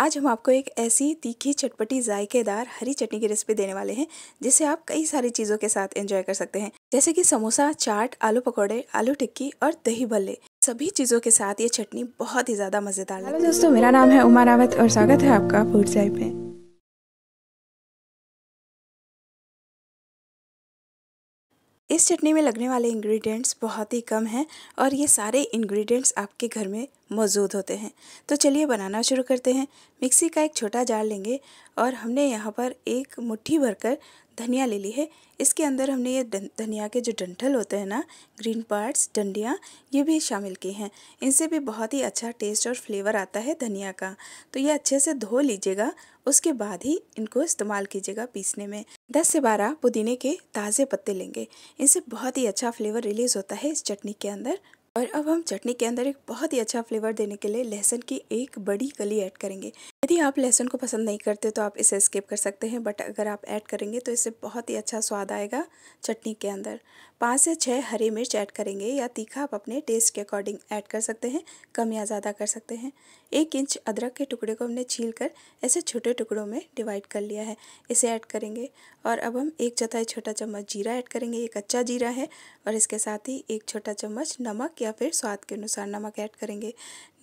आज हम आपको एक ऐसी तीखी चटपटी जायकेदार हरी चटनी की रेसिपी देने वाले हैं जिसे आप कई सारी चीज़ों के साथ एंजॉय कर सकते हैं जैसे कि समोसा चाट आलू पकौड़े आलू टिक्की और दही भल्ले सभी चीज़ों के साथ ये चटनी बहुत ही ज़्यादा मज़ेदार है दोस्तों मेरा नाम है उमा रावत और स्वागत है आपका फूड साइड में इस चटनी में लगने वाले इंग्रेडिएंट्स बहुत ही कम हैं और ये सारे इंग्रेडिएंट्स आपके घर में मौजूद होते हैं तो चलिए बनाना शुरू करते हैं मिक्सी का एक छोटा जार लेंगे और हमने यहाँ पर एक मुट्ठी भरकर धनिया ले ली है इसके अंदर हमने ये धनिया के जो डंठल होते हैं ना ग्रीन पार्ट्स डंडियाँ ये भी शामिल की हैं इनसे भी बहुत ही अच्छा टेस्ट और फ्लेवर आता है धनिया का तो ये अच्छे से धो लीजिएगा उसके बाद ही इनको इस्तेमाल कीजिएगा पीसने में 10 से 12 पुदीने के ताज़े पत्ते लेंगे इनसे बहुत ही अच्छा फ्लेवर रिलीज़ होता है इस चटनी के अंदर और अब हम चटनी के अंदर एक बहुत ही अच्छा फ्लेवर देने के लिए लहसुन की एक बड़ी कली ऐड करेंगे यदि आप लहसुन को पसंद नहीं करते तो आप इसे स्किप कर सकते हैं बट अगर आप ऐड करेंगे तो इससे बहुत ही अच्छा स्वाद आएगा चटनी के अंदर पाँच से छः हरी मिर्च ऐड करेंगे या तीखा आप अपने टेस्ट के अकॉर्डिंग ऐड कर सकते हैं कम या ज़्यादा कर सकते हैं एक इंच अदरक के टुकड़े को हमने छील कर ऐसे छोटे टुकड़ों में डिवाइड कर लिया है इसे ऐड करेंगे और अब हम एक चौथाई छोटा चम्मच जीरा ऐड करेंगे ये कच्चा जीरा है और इसके साथ ही एक छोटा चम्मच नमक या फिर स्वाद के अनुसार नमक ऐड करेंगे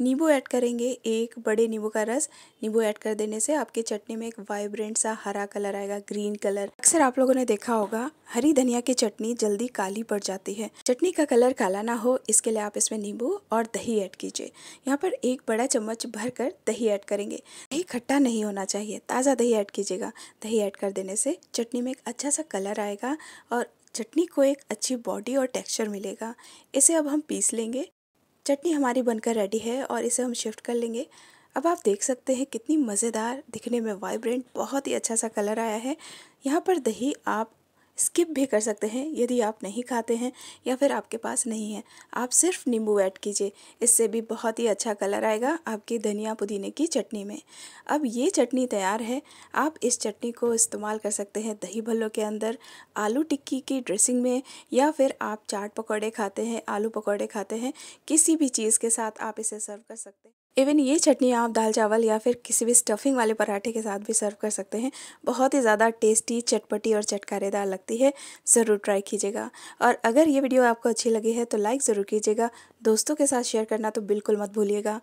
नींबू ऐड करेंगे एक बड़े नींबू का रस नींबू ऐड कर देने से आपकी चटनी में एक वाइब्रेंट सा हरा कलर आएगा ग्रीन कलर अक्सर आप लोगों ने देखा होगा हरी धनिया की चटनी जल्दी काली पड़ जाती है चटनी का कलर काला ना हो इसके लिए आप इसमें नींबू और दही ऐड कीजिए यहाँ पर एक बड़ा चम्मच भर कर दही ऐड करेंगे दही खट्टा नहीं होना चाहिए ताज़ा दही ऐड कीजिएगा दही ऐड कर देने से चटनी में एक अच्छा सा कलर आएगा और चटनी को एक अच्छी बॉडी और टेक्स्चर मिलेगा इसे अब हम पीस लेंगे चटनी हमारी बनकर रेडी है और इसे हम शिफ्ट कर लेंगे अब आप देख सकते हैं कितनी मज़ेदार दिखने में वाइब्रेंट बहुत ही अच्छा सा कलर आया है यहाँ पर दही आप स्किप भी कर सकते हैं यदि आप नहीं खाते हैं या फिर आपके पास नहीं है आप सिर्फ नींबू ऐड कीजिए इससे भी बहुत ही अच्छा कलर आएगा आपकी धनिया पुदीने की चटनी में अब ये चटनी तैयार है आप इस चटनी को इस्तेमाल कर सकते हैं दही भल्लों के अंदर आलू टिक्की की ड्रेसिंग में या फिर आप चाट पकौड़े खाते हैं आलू पकौड़े खाते हैं किसी भी चीज़ के साथ आप इसे सर्व कर सकते हैं इवन ये चटनी आप दाल चावल या फिर किसी भी स्टफिंग वाले पराठे के साथ भी सर्व कर सकते हैं बहुत ही ज़्यादा टेस्टी चटपटी और चटकारेदार लगती है ज़रूर ट्राई कीजिएगा और अगर ये वीडियो आपको अच्छी लगी है तो लाइक ज़रूर कीजिएगा दोस्तों के साथ शेयर करना तो बिल्कुल मत भूलिएगा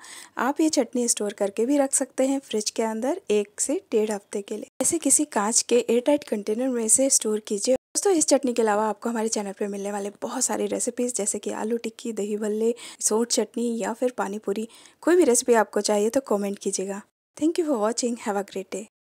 आप ये चटनी स्टोर करके भी रख सकते हैं फ्रिज के अंदर एक से डेढ़ हफ्ते के लिए ऐसे किसी कांच के एयरटाइट कंटेनर में से स्टोर कीजिए दोस्तों इस चटनी के अलावा आपको हमारे चैनल पर मिलने वाले बहुत सारी रेसिपीज़ जैसे कि आलू टिक्की दही भल्ले सोट चटनी या फिर पानी पूरी कोई भी रेसिपी आपको चाहिए तो कमेंट कीजिएगा thank you for watching have a great day